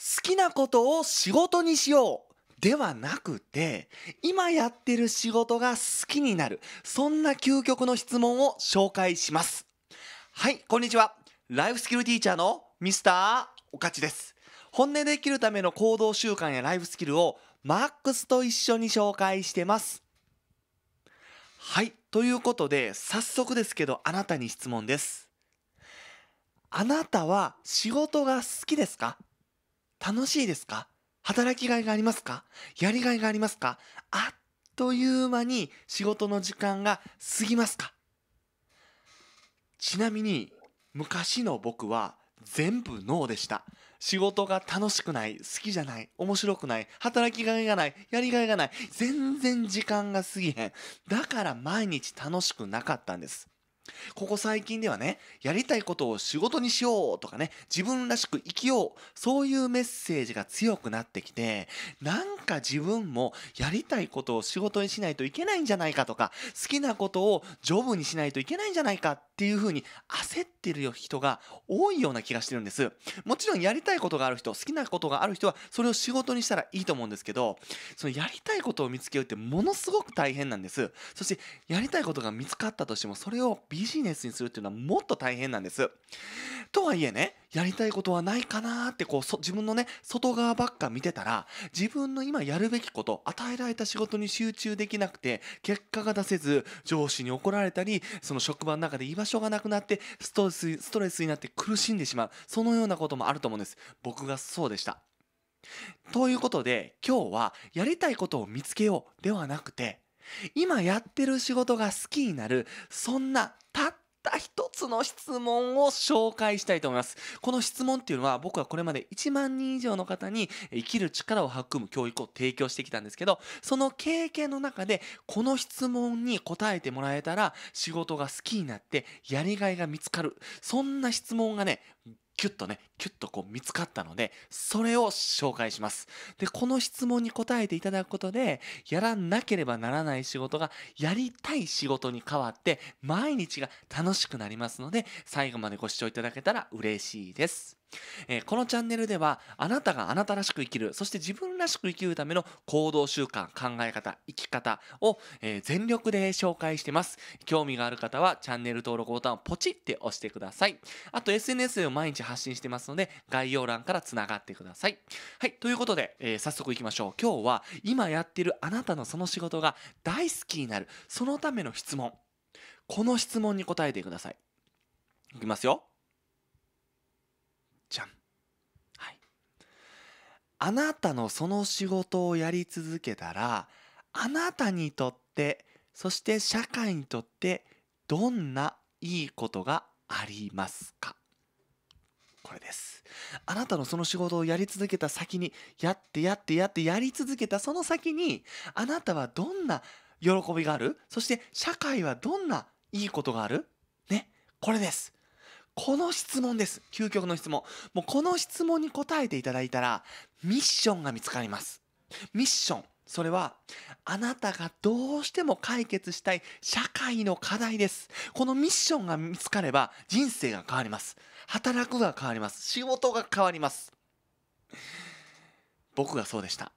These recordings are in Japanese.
好きなことを仕事にしようではなくて、今やってる仕事が好きになる。そんな究極の質問を紹介します。はい、こんにちは。ライフスキルティーチャーのミスターおかちです。本音で生きるための行動習慣やライフスキルをマックスと一緒に紹介してます。はい、ということで、早速ですけどあなたに質問です。あなたは仕事が好きですか楽しいですか働きがいがありますかやりがいがありますかあっという間に仕事の時間が過ぎますかちなみに昔の僕は全部ノーでした。仕事が楽しくない、好きじゃない、面白くない、働きがいがない、やりがいがない、全然時間が過ぎへん。だから毎日楽しくなかったんです。ここ最近ではね、やりたいことを仕事にしようとかね、自分らしく生きよう、そういうメッセージが強くなってきて、なんか自分もやりたいことを仕事にしないといけないんじゃないかとか、好きなことをジョブにしないといけないんじゃないかっていう風に焦ってる人が多いような気がしてるんです。もちろんやりたいことがある人、好きなことがある人はそれを仕事にしたらいいと思うんですけど、そのやりたいことを見つけるってものすごく大変なんです。そしてやりたいことが見つかったとしてもそれをビジネスにするっていうのはもっと大変なんです。とはいえね、やりたいことはないかなってこう自分のね、外側ばっか見てたら、自分の今やるべきこと、与えられた仕事に集中できなくて、結果が出せず、上司に怒られたり、その職場の中で居場所がなくなって、ストレス、ストレスになって苦しんでしまう。そのようなこともあると思うんです。僕がそうでした。ということで、今日はやりたいことを見つけようではなくて、今やってる仕事が好きになる、そんなたった一つの質問を紹介したいと思います。この質問っていうのは僕はこれまで1万人以上の方に生きる力を育む教育を提供してきたんですけど、その経験の中でこの質問に答えてもらえたら仕事が好きになってやりがいが見つかる。そんな質問がね、キュッとねキュッとこう見つかったのでそれを紹介しますでこの質問に答えていただくことでやらなければならない仕事がやりたい仕事に変わって毎日が楽しくなりますので最後までご視聴いただけたら嬉しいですえー、このチャンネルではあなたがあなたらしく生きるそして自分らしく生きるための行動習慣考え方生き方を、えー、全力で紹介してます興味がある方はチャンネル登録ボタンをポチって押してくださいあと SNS でも毎日発信してますので概要欄からつながってくださいはいということで、えー、早速いきましょう今日は今やってるあなたのその仕事が大好きになるそのための質問この質問に答えてくださいいきますよあなたのその仕事をやり続けたらあなたにとってそして社会にとってどんないいことがありますかこれですあなたのその仕事をやり続けた先にやってやってやってやり続けたその先にあなたはどんな喜びがあるそして社会はどんないいことがあるねこれですこの質問です。究極の質問。もうこの質問に答えていただいたら、ミッションが見つかります。ミッション。それは、あなたがどうしても解決したい社会の課題です。このミッションが見つかれば、人生が変わります。働くが変わります。仕事が変わります。僕がそうでした。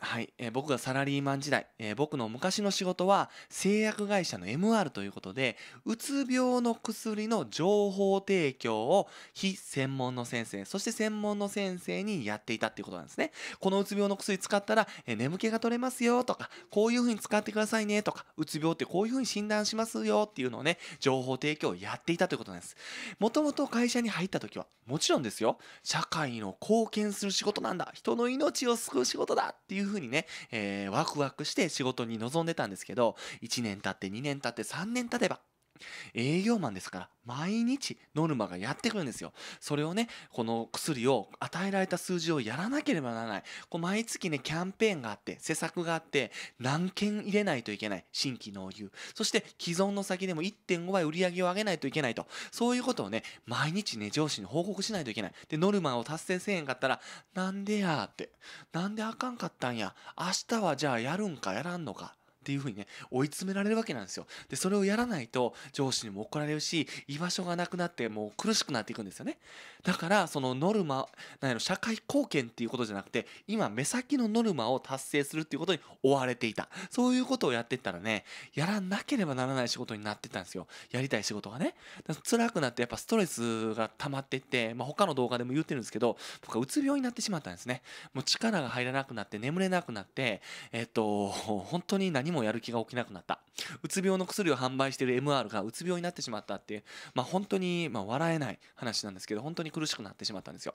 はい、えー、僕がサラリーマン時代、えー、僕の昔の仕事は製薬会社の MR ということでうつ病の薬の情報提供を非専門の先生そして専門の先生にやっていたっていうことなんですねこのうつ病の薬使ったら、えー、眠気が取れますよとかこういうふうに使ってくださいねとかうつ病ってこういうふうに診断しますよっていうのをね情報提供をやっていたということなんですもともと会社に入った時はもちろんですよ社会の貢献する仕事なんだ人の命を救う仕事だっていうふうにね、えー、ワクワクして仕事に臨んでたんですけど1年経って2年経って3年経てば営業マンですから毎日ノルマがやってくるんですよ。それをね、この薬を与えられた数字をやらなければならない。こう毎月ね、キャンペーンがあって、施策があって、何件入れないといけない。新規納入。そして既存の先でも1.5倍売り上げを上げないといけないと。そういうことをね、毎日ね、上司に報告しないといけない。で、ノルマを達成せえへんかったら、なんでやーって。なんであかんかったんや。明日はじゃあやるんかやらんのか。っていうふうにね追い詰められるわけなんですよでそれをやらないと上司にも怒られるし居場所がなくなってもう苦しくなっていくんですよねだからそのノルマなんやろ社会貢献っていうことじゃなくて今目先のノルマを達成するっていうことに追われていたそういうことをやってったらねやらなければならない仕事になってたんですよやりたい仕事がね辛くなってやっぱストレスが溜まってって、まあ、他の動画でも言ってるんですけど僕はうつ病になってしまったんですねもう力が入らなくなって眠れなくなってえっと本当に何ももやる気が起きなくなった。うつ病の薬を販売している MR がうつ病になってしまったっていう、まあ、本当に、ま笑えない話なんですけど、本当に苦しくなってしまったんですよ。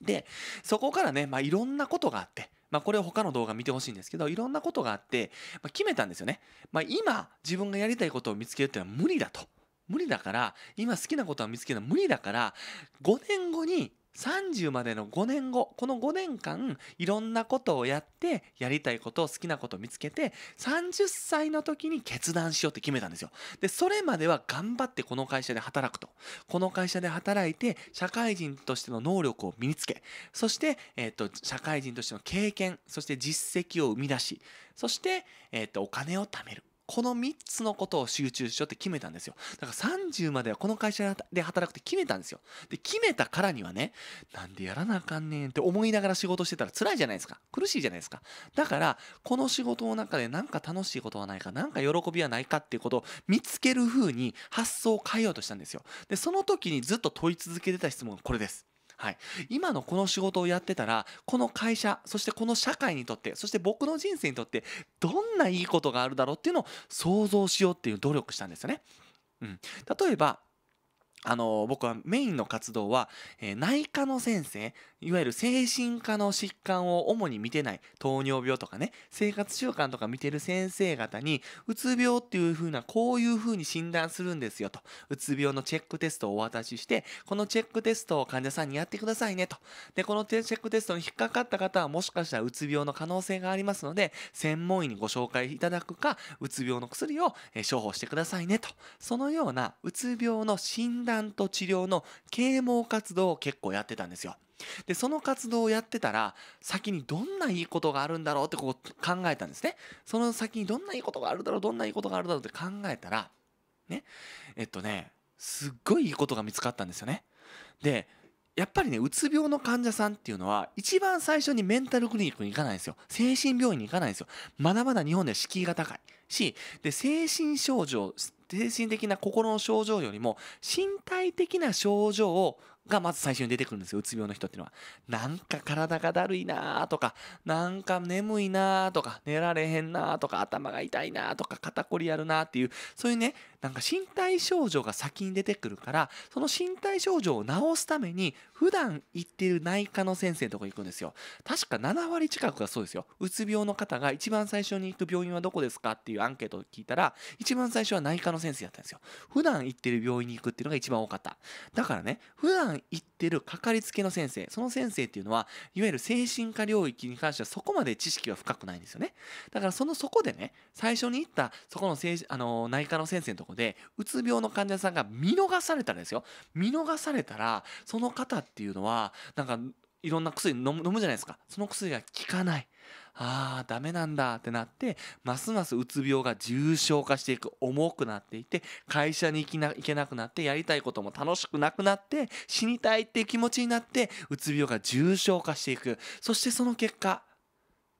で、そこからね、まあ、いろんなことがあって、まあ、これを他の動画見てほしいんですけど、いろんなことがあって、まあ、決めたんですよね。まあ、今、自分がやりたいことを見つけるっていうのは無理だと。無理だから、今好きなことは見つけるのは無理だから、5年後に30までの5年後この5年間いろんなことをやってやりたいことを好きなことを見つけて30歳の時に決断しようって決めたんですよでそれまでは頑張ってこの会社で働くとこの会社で働いて社会人としての能力を身につけそして、えーと、社会人としての経験そして実績を生み出しそして、えーとお金を貯めるこの3つのことを集中しようって決めたんですよだから30まではこの会社で働くって決めたんですよで決めたからにはねなんでやらなあかんねんって思いながら仕事してたら辛いじゃないですか苦しいじゃないですかだからこの仕事の中で何か楽しいことはないか何か喜びはないかっていうことを見つける風に発想を変えようとしたんですよでその時にずっと問い続けてた質問がこれですはい、今のこの仕事をやってたらこの会社そしてこの社会にとってそして僕の人生にとってどんないいことがあるだろうっていうのを想像しようっていう努力したんですよね。うん、例えばあの僕はメインの活動は、えー、内科の先生いわゆる精神科の疾患を主に見てない糖尿病とかね生活習慣とか見てる先生方にうつ病っていう風なこういう風に診断するんですよとうつ病のチェックテストをお渡ししてこのチェックテストを患者さんにやってくださいねとでこのチェックテストに引っかかった方はもしかしたらうつ病の可能性がありますので専門医にご紹介いただくかうつ病の薬を処方してくださいねとそのようなうつ病の診断と治療の啓蒙活動を結構やってたんですよ。でその活動をやってたら先にどんないいことがあるんだろうってこう考えたんですねその先にどんないいことがあるだろうどんないいことがあるだろうって考えたらねえっとねすっごいいいことが見つかったんですよねでやっぱりねうつ病の患者さんっていうのは一番最初にメンタルクリニックに行かないんですよ精神病院に行かないんですよまだまだ日本では敷居が高いしで精神症状精神的な心の症状よりも身体的な症状をがまず最初に出てくるんですようつ病の人っていうのは。なんか体がだるいなーとかなんか眠いなーとか寝られへんなーとか頭が痛いなーとか肩こりやるなーっていうそういうねなんか身体症状が先に出てくるからその身体症状を治すために普段行ってる内科の先生のとこ行くんですよ確か7割近くがそうですようつ病の方が一番最初に行く病院はどこですかっていうアンケートを聞いたら一番最初は内科の先生だったんですよ普段行ってる病院に行くっていうのが一番多かっただからね普段行ってるかかりつけの先生その先生っていうのはいわゆる精神科領域に関してはそこまで知識は深くないんですよねだからそのそこでね最初に行ったそこのあの内科の先生のとここでうつ病の患者さんが見逃されたらですよ見逃されたらその方っていうのはなんかいろんな薬飲む飲むじゃないですかその薬が効かないあーダメなんだってなってますますうつ病が重症化していく重くなっていて会社に行きな行けなくなってやりたいことも楽しくなくなって死にたいっていう気持ちになってうつ病が重症化していくそしてその結果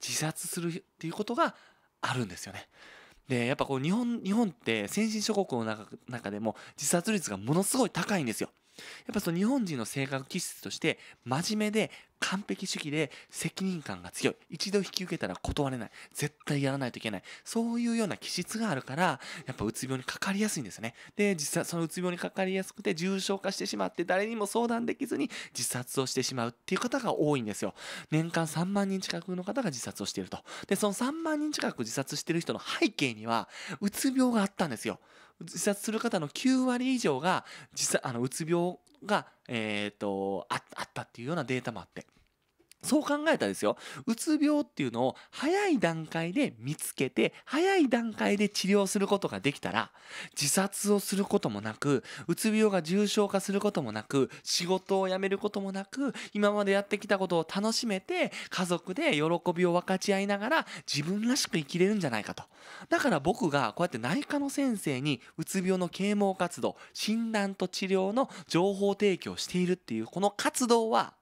自殺するっていうことがあるんですよね。でやっぱこう日本日本って先進諸国の中でも自殺率がものすごい高いんですよ。やっぱその日本人の性格気質として真面目で完璧主義で責任感が強い。一度引き受けたら断れない。絶対やらないといけない。そういうような気質があるから、やっぱうつ病にかかりやすいんですね。で、実際そのうつ病にかかりやすくて重症化してしまって誰にも相談できずに自殺をしてしまうっていう方が多いんですよ。年間3万人近くの方が自殺をしていると。で、その3万人近く自殺している人の背景には、うつ病があったんですよ。自殺する方の9割以上が、実際、あの、うつ病が、えーと、とあったっていうようなデータもあってそう考えたらですようつ病っていうのを早い段階で見つけて早い段階で治療することができたら自殺をすることもなくうつ病が重症化することもなく仕事を辞めることもなく今までやってきたことを楽しめて家族で喜びを分かち合いながら自分らしく生きれるんじゃないかとだから僕がこうやって内科の先生にうつ病の啓蒙活動診断と治療の情報提供をしているっていうこの活動は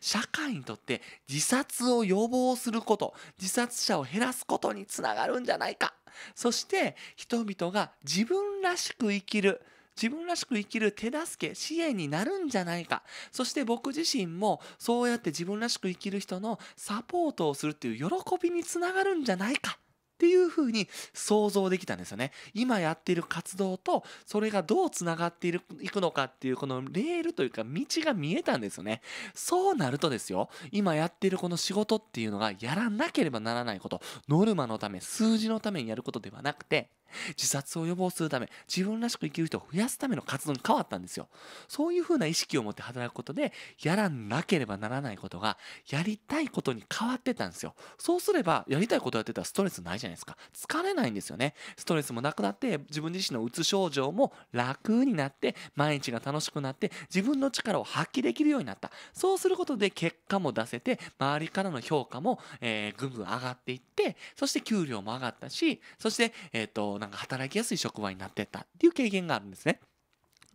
社会にとって自殺を予防すること自殺者を減らすことにつながるんじゃないかそして人々が自分らしく生きる自分らしく生きる手助け支援になるんじゃないかそして僕自身もそうやって自分らしく生きる人のサポートをするっていう喜びにつながるんじゃないかっていうふうに想像できたんですよね。今やっている活動とそれがどうつながっているいくのかっていうこのレールというか道が見えたんですよね。そうなるとですよ今やっているこの仕事っていうのがやらなければならないことノルマのため数字のためにやることではなくて自殺を予防するため自分らしく生きる人を増やすための活動に変わったんですよそういうふうな意識を持って働くことでやらなければならないことがやりたいことに変わってたんですよそうすればやりたいことやってたらストレスないじゃないですか疲れないんですよねストレスもなくなって自分自身のうつ症状も楽になって毎日が楽しくなって自分の力を発揮できるようになったそうすることで結果も出せて周りからの評価も、えー、ぐんぐん上がっていってそして給料も上がったしそしてえっ、ー、となんか働きやすい職場になってったっていう経験があるんですね。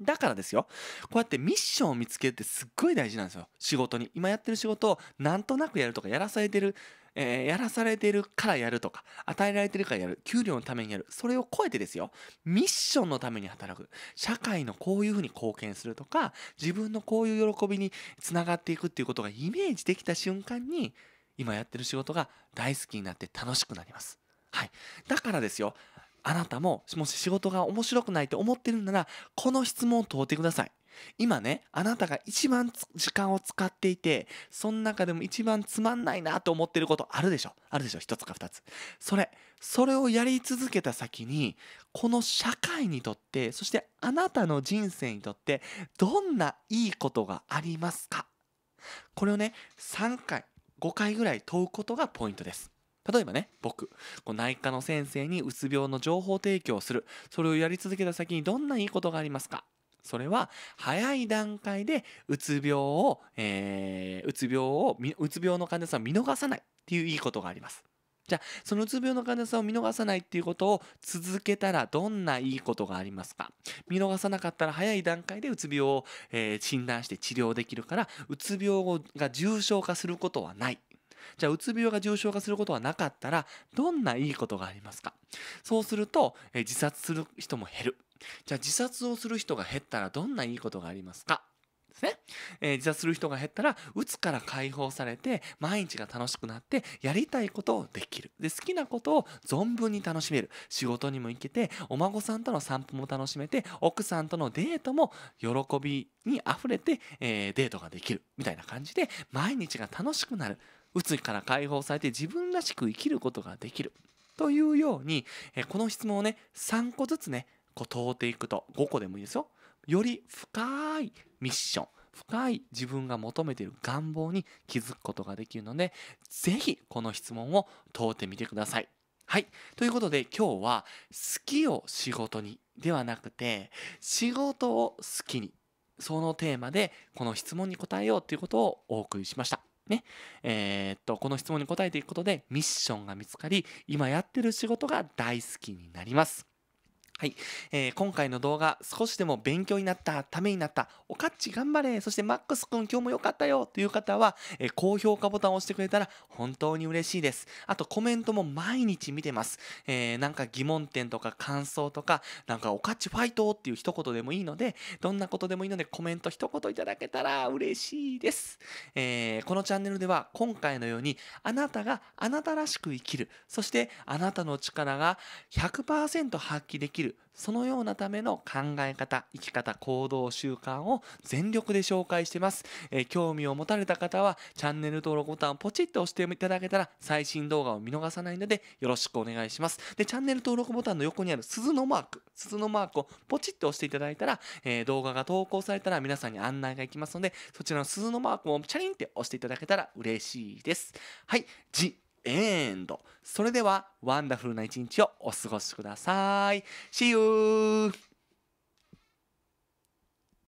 だからですよ。こうやってミッションを見つけるってすっごい大事なんですよ。仕事に。今やってる仕事をなんとなくやるとか、やらされてる、えー、やらされてるからやるとか、与えられてるからやる、給料のためにやる。それを超えてですよ。ミッションのために働く。社会のこういうふうに貢献するとか、自分のこういう喜びにつながっていくっていうことがイメージできた瞬間に、今やってる仕事が大好きになって楽しくなります。はい。だからですよ、あなたももし仕事が面白くないと思ってるならこの質問を問うてください今ねあなたが一番時間を使っていてその中でも一番つまんないなと思ってることあるでしょあるでしょ一つか二つそれそれをやり続けた先にこの社会にとってそしてあなたの人生にとってどんないいことがありますかこれをね3回5回ぐらい問うことがポイントです例えばね僕こう内科の先生にうつ病の情報提供をするそれをやり続けた先にどんないいことがありますかそれは早い段階でうつ病を、えー、うつ病をうつ病の患者さんを見逃さないっていういいことがありますじゃあそのうつ病の患者さんを見逃さないっていうことを続けたらどんないいことがありますか見逃さなかったら早い段階でうつ病を、えー、診断して治療できるからうつ病が重症化することはないじゃあうつ病が重症化することはなかったらどんないいことがありますかそうすると、え自殺する人も減るじゃあ自殺をする人が減ったらどんないいことがありますかですね、えー、自殺する人が減ったらうつから解放されて毎日が楽しくなってやりたいことをできるで好きなことを存分に楽しめる仕事にも行けてお孫さんとの散歩も楽しめて奥さんとのデートも喜びにあふれて、えー、デートができるみたいな感じで毎日が楽しくなる鬱から解放されて自分らしく生きることができるというように、えこの質問をね3個ずつねこう問うていくと5個でもいいですよより深いミッション深い自分が求めている願望に気づくことができるので是非この質問を問うてみてください。はい。ということで今日は好きを仕事にではなくて仕事を好きにそのテーマでこの質問に答えようということをお送りしました。ねえー、っとこの質問に答えていくことでミッションが見つかり今やってる仕事が大好きになりますはい、えー、今回の動画少しでも勉強になったためになったおかっち頑張れそしてマックスくん今日も良かったよという方は、えー、高評価ボタンを押してくれたら本当に嬉しいですあとコメントも毎日見てます、えー、なんか疑問点とか感想とかなんかおかっちファイトっていう一言でもいいのでどんなことでもいいのでコメント一言いただけたら嬉しいです、えー、このチャンネルでは今回のようにあなたがあなたらしく生きるそしてあなたの力が100%発揮できるそのようなための考え方生き方行動習慣を全力で紹介してます、えー、興味を持たれた方はチャンネル登録ボタンをポチッと押していただけたら最新動画を見逃さないのでよろしくお願いしますでチャンネル登録ボタンの横にある鈴のマーク鈴のマークをポチッと押していただいたら、えー、動画が投稿されたら皆さんに案内がいきますのでそちらの鈴のマークもチャリンって押していただけたら嬉しいですはいエンドそれではワンダフルな一日をお過ごしください See you!